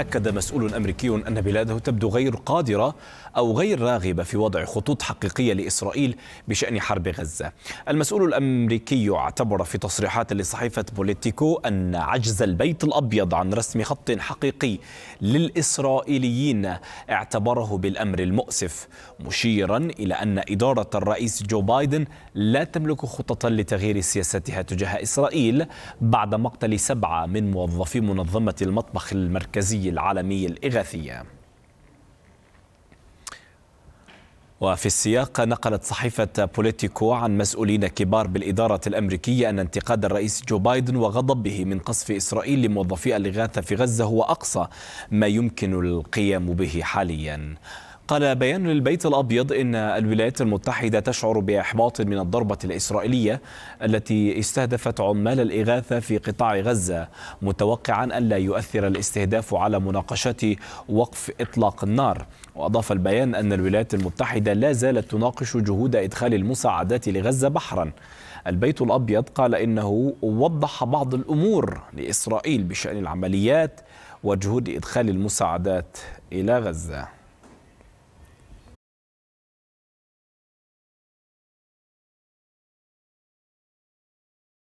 أكد مسؤول أمريكي أن بلاده تبدو غير قادرة أو غير راغبة في وضع خطوط حقيقية لإسرائيل بشأن حرب غزة المسؤول الأمريكي اعتبر في تصريحات لصحيفة بوليتيكو أن عجز البيت الأبيض عن رسم خط حقيقي للإسرائيليين اعتبره بالأمر المؤسف مشيرا إلى أن إدارة الرئيس جو بايدن لا تملك خططا لتغيير سياستها تجاه إسرائيل بعد مقتل سبعة من موظفي منظمة المطبخ المركزي الحربي العالمي الإغاثية وفي السياق نقلت صحيفة بوليتيكو عن مسؤولين كبار بالإدارة الأمريكية أن انتقاد الرئيس جو بايدن وغضبه من قصف إسرائيل لموظفي الإغاثة في غزة هو أقصى ما يمكن القيام به حالياً قال بيان للبيت الأبيض إن الولايات المتحدة تشعر بإحباط من الضربة الإسرائيلية التي استهدفت عمال الإغاثة في قطاع غزة متوقعا ألا يؤثر الاستهداف على مناقشه وقف إطلاق النار وأضاف البيان أن الولايات المتحدة لا زالت تناقش جهود إدخال المساعدات لغزة بحرا البيت الأبيض قال إنه وضح بعض الأمور لإسرائيل بشأن العمليات وجهود إدخال المساعدات إلى غزة